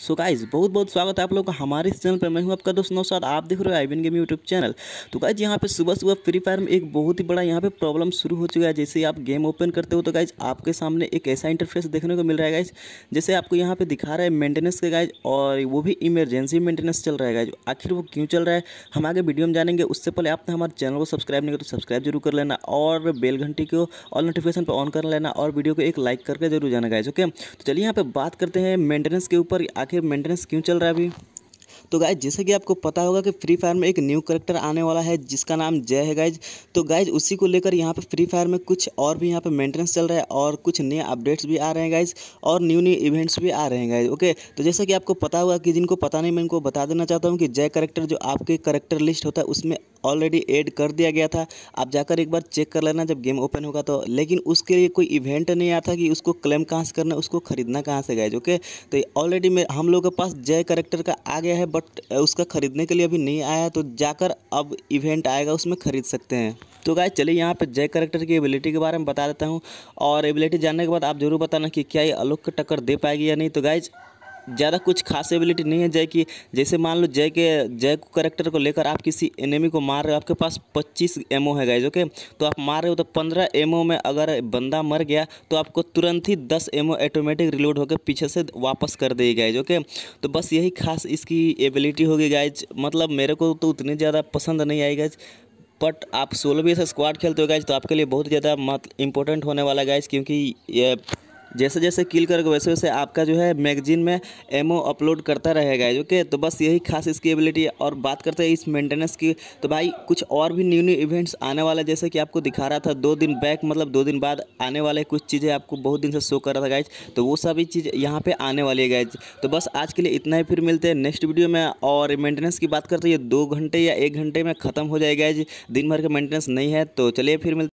so guys बहुत बहुत स्वागत है आप लोग का हमारे इस चैनल पर मैं हूं आपका दोस्त नौसाद आप देख रहे हो आईविन गेम यूट्यूब चैनल तो गाइज यहाँ पे सुबह सुबह फ्री फायर में एक बहुत ही बड़ा यहाँ पे प्रॉब्लम शुरू हो चुका है जैसे आप गेम ओपन करते हो तो गाइज आपके सामने एक ऐसा इंटरफेस देखने को मिल रहा है गाइज जैसे आपको यहाँ पे दिखा रहा है मेंटेनेंस के गाइज और वो भी इमरजेंसी मेंटेनेंस चल रहा है गाइज आखिर वो क्यों चल रहा है हम आगे वीडियो में जानेंगे उससे पहले आपने हमारे चैनल को सब्सक्राइब नहीं किया तो सब्सक्राइब जरूर कर लेना और बेल घंटी को ऑल नोटिफिकेशन पर ऑन कर लेना और वीडियो को एक लाइक करके जरूर जाना गाइज ओके तो चलिए यहाँ पर बात करते हैं मेंटेनेंस के ऊपर आखिर मेंटेनेंस क्यों चल रहा है अभी तो गाइज जैसा कि आपको पता होगा कि फ्री फायर में एक न्यू करेक्टर आने वाला है जिसका नाम जय है गाइज तो गाइज उसी को लेकर यहाँ पे फ्री फायर में कुछ और भी यहाँ पे मेंटेनेंस चल रहा है और कुछ नए अपडेट्स भी आ रहे हैं गाइज और न्यू न्यू इवेंट्स भी आ रहे हैं गाइज ओके तो जैसा कि आपको पता होगा कि जिनको पता नहीं मैं इनको बता देना चाहता हूँ कि जय करेक्टर जो आपके करेक्टर लिस्ट होता है उसमें ऑलरेडी ऐड कर दिया गया था आप जाकर एक बार चेक कर लेना जब गेम ओपन होगा तो लेकिन उसके लिए कोई इवेंट नहीं आया था कि उसको क्लेम कहाँ से करना है उसको ख़रीदना कहाँ से गए ओके तो ऑलरेडी हम लोग के पास जय करेक्टर का आ गया है बट उसका ख़रीदने के लिए अभी नहीं आया तो जाकर अब इवेंट आएगा उसमें ख़रीद सकते हैं तो गाय चलिए यहाँ पे जय करेक्टर की एबिलिटी के बारे में बता देता हूँ और एबिलिटी जानने के बाद आप जरूर बताना कि क्या ये अलोक का टक्कर दे पाएगी या नहीं तो गाय ज़्यादा कुछ खास एबिलिटी नहीं है जय की जैसे मान लो जय के जय को करेक्टर को लेकर आप किसी एनिमी को मार रहे हो आपके पास 25 एमओ है गाइज ओके तो आप मार रहे हो तो 15 एमओ में अगर बंदा मर गया तो आपको तुरंत ही 10 एमओ ऑटोमेटिक रिलोड होकर पीछे से वापस कर देगी गाइज ओके तो बस यही खास इसकी एबिलिटी होगी गाइज मतलब मेरे को तो उतनी ज़्यादा पसंद नहीं आई गाइज बट आप सोलह भी स्क्वाड खेलते हो गाइज तो आपके लिए बहुत ज़्यादा मत इंपॉर्टेंट होने वाला गाइज क्योंकि ये जैसे जैसे किल करोगे वैसे वैसे आपका जो है मैगजीन में एमओ अपलोड करता रहेगा ओके तो बस यही खास इसकी एबिलिटी है और बात करते हैं इस मेंटेनेंस की तो भाई कुछ और भी न्यू न्यू इवेंट्स आने वाला जैसे कि आपको दिखा रहा था दो दिन बैक मतलब दो दिन बाद आने वाले कुछ चीज़ें आपको बहुत दिन से शो कर रहा था गाइज तो वो सभी चीज़ यहाँ पर आने वाली है गाइज तो बस आज के लिए इतना ही फिर मिलते हैं नेक्स्ट वीडियो में और मेंटेनेंस की बात करते हैं ये दो घंटे या एक घंटे में ख़त्म हो जाएगा दिन भर का मेंटेनेंस नहीं है तो चलिए फिर मिलते